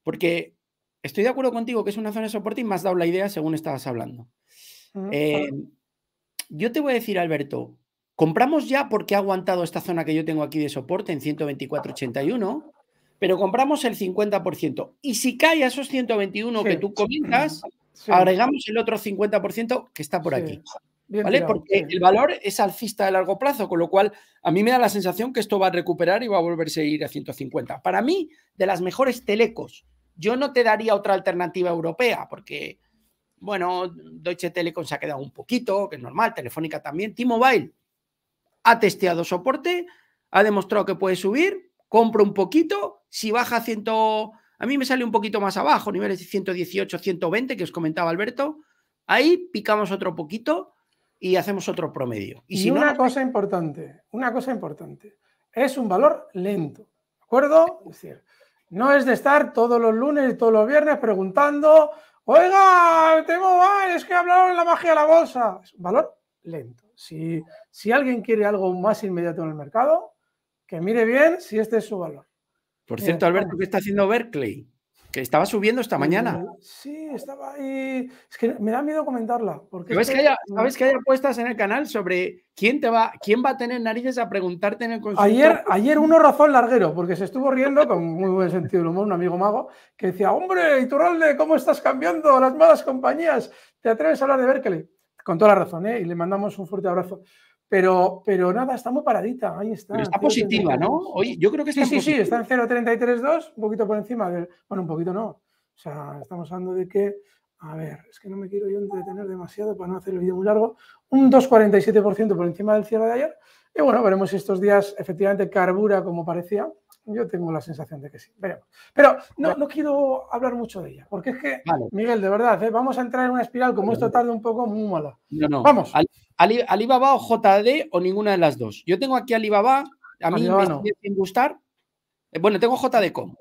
porque estoy de acuerdo contigo que es una zona de soporte y me has dado la idea según estabas hablando. Eh, yo te voy a decir, Alberto, compramos ya porque ha aguantado esta zona que yo tengo aquí de soporte en 124.81, pero compramos el 50%. Y si cae a esos 121 que tú comentas, agregamos el otro 50% que está por aquí. ¿Vale? Porque el valor es alcista de largo plazo, con lo cual a mí me da la sensación que esto va a recuperar y va a volverse a ir a 150. Para mí, de las mejores telecos, yo no te daría otra alternativa europea, porque, bueno, Deutsche Telekom se ha quedado un poquito, que es normal, Telefónica también, T-Mobile ha testeado soporte, ha demostrado que puede subir, compro un poquito, si baja a 100, a mí me sale un poquito más abajo, niveles de 118, 120, que os comentaba Alberto, ahí picamos otro poquito y hacemos otro promedio. Y, una cosa importante, una cosa importante, es un valor lento, ¿de acuerdo? Es decir, no es de estar todos los lunes y todos los viernes preguntando, oiga, tengo, es que hablaron la magia de la bolsa. valor lento. Si, si alguien quiere algo más inmediato en el mercado, que mire bien si este es su valor. Por eh, cierto, Alberto, ¿qué está haciendo Berkeley? que estaba subiendo esta mañana. Sí, estaba ahí. Es que me da miedo comentarla. Porque ¿Sabes, que... haya, hay apuestas en el canal sobre quién, te va, quién va a tener narices a preguntarte en el consultorio? Ayer, ayer uno razón larguero, porque se estuvo riendo con muy buen sentido del humor, un amigo mago, que decía, hombre, Iturralde, ¿cómo estás cambiando las malas compañías? ¿Te atreves a hablar de Berkeley? Con toda la razón, ¿eh? y le mandamos un fuerte abrazo. Pero, pero nada, está muy paradita. Ahí está. está positiva, ¿no? yo creo que está Sí, sí, sí, está en 0.33.2, un poquito por encima. Del, bueno, un poquito no. O sea, estamos hablando de que a ver, es que no me quiero yo entretener demasiado para no hacer el vídeo muy largo. Un 2,47% por encima del cierre de ayer. Y bueno, veremos estos días efectivamente carbura como parecía yo tengo la sensación de que sí. Pero no, quiero hablar mucho de ella, porque es que, Miguel, de verdad, ¿eh? vamos a entrar en una espiral como esto tarde un poco muy mala. No, no. Vamos. Alibaba o JD o ninguna de las dos. Yo tengo aquí Alibaba, a mí me gusta gustar. Eh, bueno, tengo JD.com.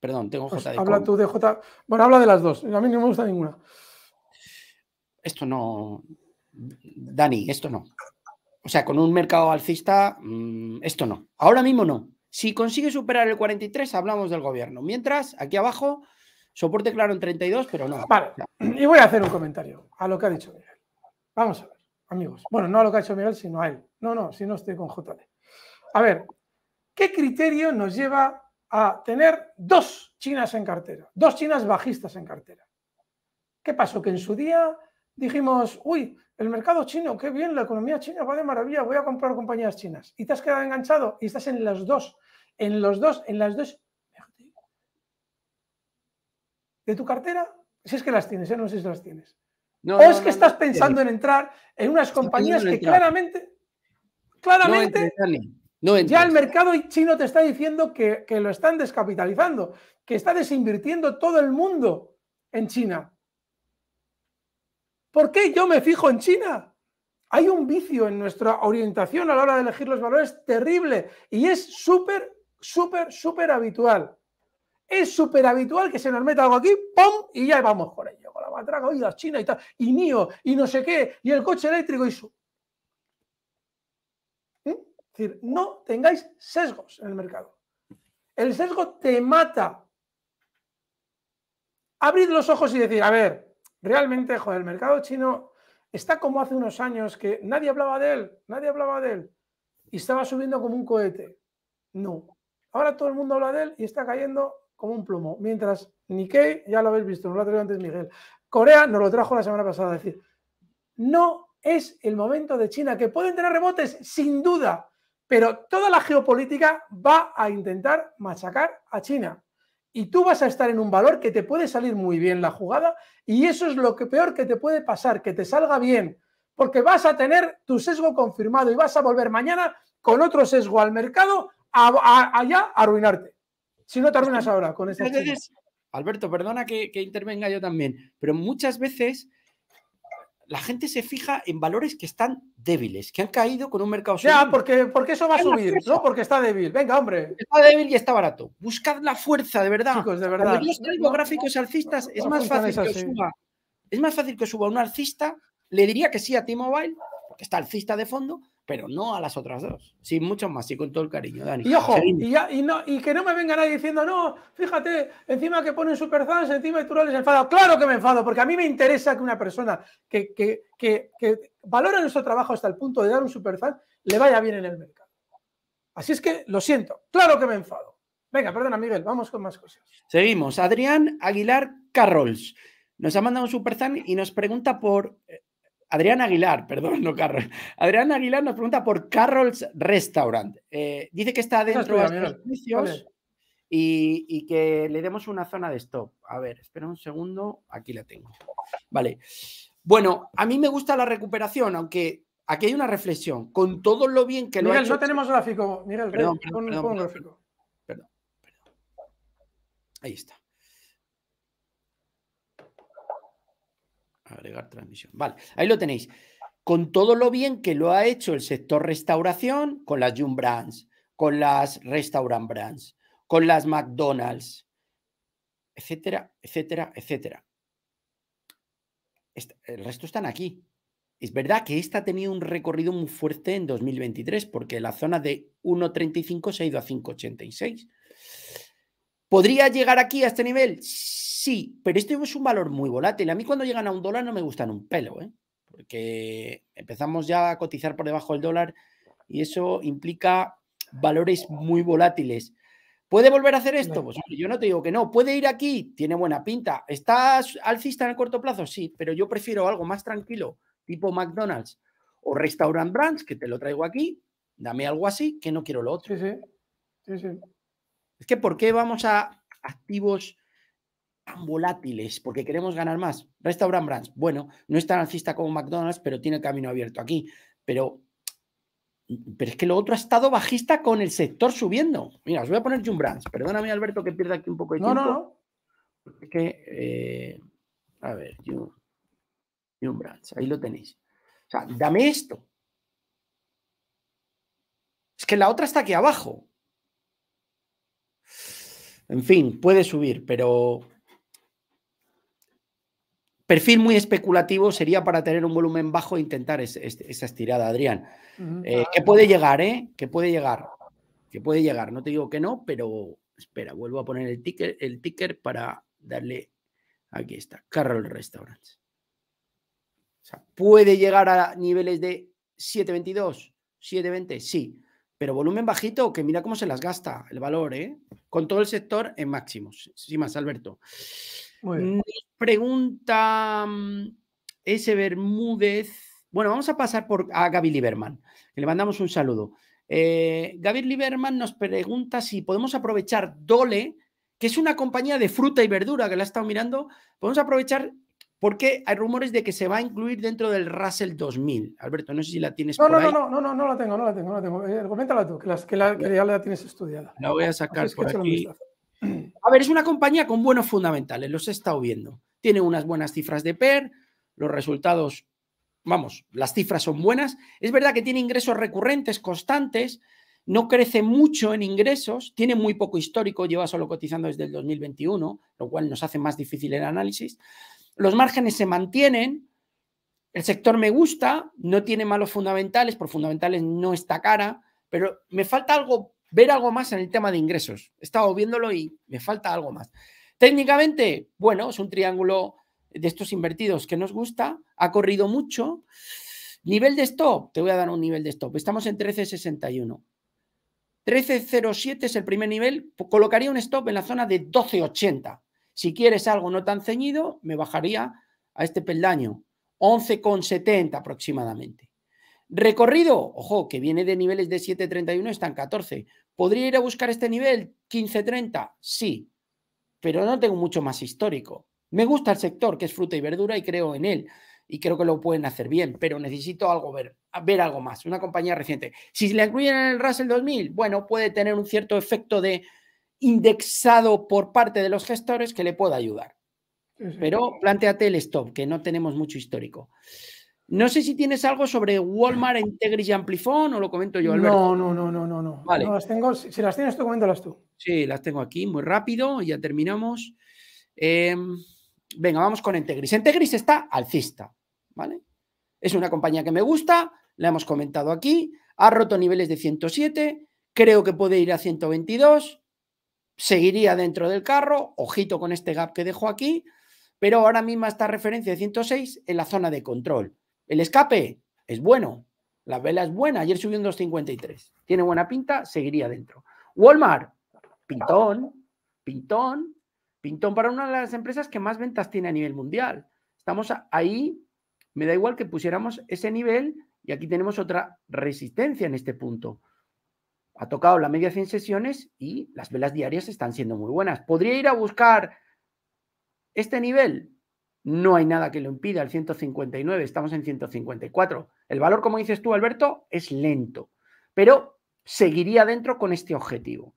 Perdón, tengo pues Habla tú de J. Bueno, habla de las dos. A mí no me gusta ninguna. Esto no. Dani, esto no. O sea, con un mercado alcista, mm, esto no. Ahora mismo no. Si consigue superar el 43, hablamos del gobierno. Mientras, aquí abajo, soporte claro en 32, pero no. Vale, y voy a hacer un comentario a lo que ha dicho Miguel. Vamos a ver, amigos. Bueno, no a lo que ha dicho Miguel, sino a él. No, no, si no estoy con JD. A ver, ¿qué criterio nos lleva a tener dos chinas en cartera? Dos chinas bajistas en cartera. ¿Qué pasó? Que en su día dijimos, uy, el mercado chino, qué bien, la economía china va de maravilla, voy a comprar compañías chinas. Y te has quedado enganchado y estás en las dos, en los dos, en las dos. De tu cartera, si es que las tienes, ¿eh? no sé si las tienes. No, o es que estás pensando en entrar en unas compañías que claramente, claramente, ya el mercado chino te está diciendo que, que lo están descapitalizando, que está desinvirtiendo todo el mundo en China. ¿Por qué yo me fijo en China? Hay un vicio en nuestra orientación a la hora de elegir los valores terrible y es súper, súper, súper habitual. Es súper habitual que se nos meta algo aquí, ¡pum! Y ya vamos por ello, con la matraca, oiga, China y tal, y NIO, y no sé qué, y el coche eléctrico y su. ¿Eh? Es decir, no tengáis sesgos en el mercado. El sesgo te mata. Abrid los ojos y decir, a ver, Realmente, joder, el mercado chino está como hace unos años que nadie hablaba de él, nadie hablaba de él y estaba subiendo como un cohete. No. Ahora todo el mundo habla de él y está cayendo como un plomo. Mientras Nikkei, ya lo habéis visto, nos lo ha traído antes Miguel. Corea nos lo trajo la semana pasada. decir, no es el momento de China, que pueden tener rebotes, sin duda, pero toda la geopolítica va a intentar machacar a China y tú vas a estar en un valor que te puede salir muy bien la jugada y eso es lo que peor que te puede pasar, que te salga bien, porque vas a tener tu sesgo confirmado y vas a volver mañana con otro sesgo al mercado a, allá a arruinarte. Si no te arruinas ahora con esta Alberto, perdona que intervenga yo también, pero muchas veces la gente se fija en valores que están débiles, que han caído con un mercado Ya, porque, porque eso va a subir, ¿no? Porque está débil. Venga, hombre. Está débil y está barato. Buscad la fuerza, de verdad. Chicos, de gráficos alcistas, es más fácil que suba. Es más fácil que suba un alcista. Le diría que sí a T-Mobile, porque está alcista de fondo, pero no a las otras dos. Sin mucho más, y con todo el cariño, Dani. Y ojo, y, no, y que no me venga nadie diciendo, no, fíjate, encima que ponen superfans, encima de tú no les enfado. Claro que me enfado, porque a mí me interesa que una persona que, que, valora nuestro trabajo hasta el punto de dar un superfan, le vaya bien en el mercado. Así es que lo siento, claro que me enfado. Venga, perdona, Miguel, vamos con más cosas. Seguimos. Adrián Aguilar Carrolls. nos ha mandado un superfan y nos pregunta por eh, Adrián Aguilar, perdón, no Carroll. Adrián Aguilar nos pregunta por Carroll's Restaurant. Eh, dice que está dentro de los servicios y, que le demos una zona de stop. A ver, espera un segundo, aquí la tengo. Vale. Bueno, a mí me gusta la recuperación, aunque aquí hay una reflexión. Con todo lo bien que lo ha hecho... no tenemos gráfico. Mira el gráfico. Perdón, perdón. Ahí está. Agregar transmisión. Vale, ahí lo tenéis. Con todo lo bien que lo ha hecho el sector restauración, con las yum Brands, con las Restaurant Brands, con las McDonald's, etcétera, etcétera, etcétera. El resto están aquí. Es verdad que esta ha tenido un recorrido muy fuerte en 2023 porque la zona de 1.35 se ha ido a 5.86. ¿Podría llegar aquí a este nivel? Sí, pero esto es un valor muy volátil. A mí cuando llegan a un dólar no me gustan un pelo, ¿eh? porque empezamos ya a cotizar por debajo del dólar y eso implica valores muy volátiles. ¿Puede volver a hacer esto? Pues yo no te digo que no. ¿Puede ir aquí? Tiene buena pinta. ¿Estás alcista en el corto plazo? Sí, pero yo prefiero algo más tranquilo, tipo McDonald's o Restaurant Brands, que te lo traigo aquí. Dame algo así, que no quiero lo otro. sí, sí. Es que ¿por qué vamos a activos tan volátiles? Porque queremos ganar más. Restaurant Brands, bueno, no es tan alcista como McDonald's, pero tiene camino abierto aquí. Pero, pero es que lo otro ha estado bajista con el sector subiendo. Mira, os voy a poner un Brands. Perdóname, Alberto, que pierda aquí un poco de tiempo. No, no, Es que, eh, a ver, yo, Brands, ahí lo tenéis. O sea, dame esto. Es que la otra está aquí abajo. En fin, puede subir, pero perfil muy especulativo sería para tener un volumen bajo e intentar esa estirada, Adrián. Eh, que puede llegar, ¿eh? Que puede llegar. Que puede llegar. No te digo que no, pero espera, vuelvo a poner el ticker, para darle. Aquí está, Carroll Restaurants. O sea, ¿puede llegar a niveles de 7.22, 7.20? Sí pero volumen bajito, que mira cómo se las gasta el valor, ¿eh? Con todo el sector en máximos. Sí más, Alberto. Muy Pregunta mm, ese Bermúdez. Bueno, vamos a pasar por a Gaby Lieberman, que le mandamos un saludo. Eh, Gaby Lieberman nos pregunta si podemos aprovechar Dole, que es una compañía de fruta y verdura que la he estado mirando, podemos aprovechar porque hay rumores de que se va a incluir dentro del Russell 2000. Alberto, no sé si la tienes no, por no, ahí. No, no, no, no la tengo, no la tengo, no la tengo. Eh, coméntala tú, que, ya la tienes estudiada. La voy a ah, sacar por aquí. A ver, es una compañía con buenos fundamentales, los he estado viendo. Tiene unas buenas cifras de PER, los resultados, vamos, las cifras son buenas. Es verdad que tiene ingresos recurrentes, constantes, no crece mucho en ingresos, tiene muy poco histórico, lleva solo cotizando desde el 2021, lo cual nos hace más difícil el análisis los márgenes se mantienen, el sector me gusta, no tiene malos fundamentales, por fundamentales no está cara, pero me falta algo, ver algo más en el tema de ingresos. He estado viéndolo y me falta algo más. Técnicamente, bueno, es un triángulo de estos invertidos que nos gusta, ha corrido mucho. Nivel de stop, te voy a dar un nivel de stop. Estamos en 13.61. 13.07 es el primer nivel, colocaría un stop en la zona de 12.80. Si quieres algo no tan ceñido, me bajaría a este peldaño, 11,70 aproximadamente. Recorrido, ojo, que viene de niveles de 7,31, están 14. ¿Podría ir a buscar este nivel 15,30? Sí, pero no tengo mucho más histórico. Me gusta el sector, que es fruta y verdura, y creo en él. Y creo que lo pueden hacer bien, pero necesito algo ver, ver algo más, una compañía reciente. Si le incluyen en el Russell 2000, bueno, puede tener un cierto efecto de indexado por parte de los gestores que le pueda ayudar. Pero planteate el stop, que no tenemos mucho histórico. No sé si tienes algo sobre Walmart, Integris y Amplifon o lo comento yo, Alberto. No, no, no, no, no. no. las tengo, si las tienes tú, coméntalas tú. Sí, las tengo aquí, muy rápido, ya terminamos. Em, venga, vamos con Integris. Integris está alcista, ¿vale? Es una compañía que me gusta, la hemos comentado aquí, ha roto niveles de 107, creo que puede ir a 122, seguiría dentro del carro, ojito con este gap que dejo aquí, pero ahora mismo está referencia de 106 en la zona de control. El escape es bueno, la vela es buena, ayer subió un 253, tiene buena pinta, seguiría dentro. Walmart, pintón, pintón, pintón para una de las empresas que más ventas tiene a nivel mundial. Estamos ahí, me da igual que pusiéramos ese nivel y aquí tenemos otra resistencia en este punto ha tocado la media 100 sesiones y las velas diarias están siendo muy buenas. ¿Podría ir a buscar este nivel? No hay nada que lo impida, el 159, estamos en 154. El valor, como dices tú, Alberto, es lento, pero seguiría dentro con este objetivo.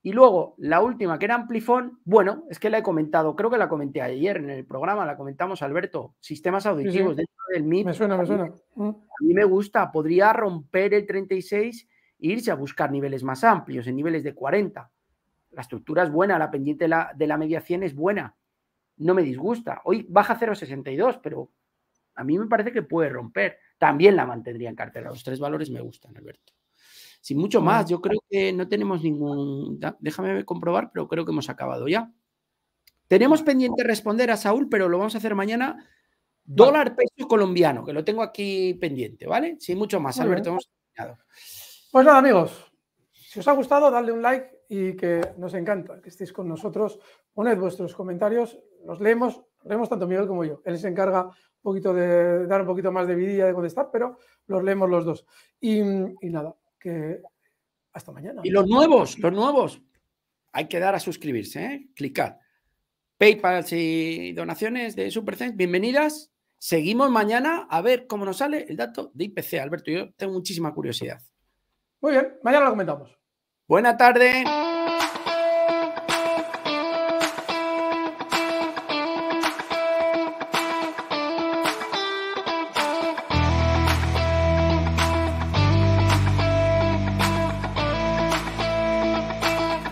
Y luego, la última, que era Amplifon, bueno, es que la he comentado, creo que la comenté ayer en el programa, la comentamos, Alberto, sistemas auditivos dentro del MIP. Me suena, me suena. a mí me gusta, podría romper el 36 irse a buscar niveles más amplios, en niveles de 40. La estructura es buena, la pendiente de la, de media 100 es buena. No me disgusta. Hoy baja 0,62, pero a mí me parece que puede romper. También la mantendría en cartera. Los tres valores me gustan, Alberto. Sin mucho más, yo creo que no tenemos ningún... Déjame comprobar, pero creo que hemos acabado ya. Tenemos pendiente responder a Saúl, pero lo vamos a hacer mañana. Dólar peso colombiano, que lo tengo aquí pendiente, ¿vale? Sin mucho más, Alberto, hemos terminado. Pues nada, amigos, si os ha gustado, dadle un like y que nos encanta que estéis con nosotros. Poned vuestros comentarios, los leemos, leemos tanto Miguel como yo. Él se encarga un poquito de dar un poquito más de vidilla de contestar, pero los leemos los dos. Y, nada, que hasta mañana. Y los nuevos, los nuevos. Hay que dar a suscribirse, ¿eh? clicar. PayPal y donaciones de Supercent, bienvenidas. Seguimos mañana a ver cómo nos sale el dato de IPC. Alberto, yo tengo muchísima curiosidad. Muy bien, mañana lo comentamos. Buena tarde.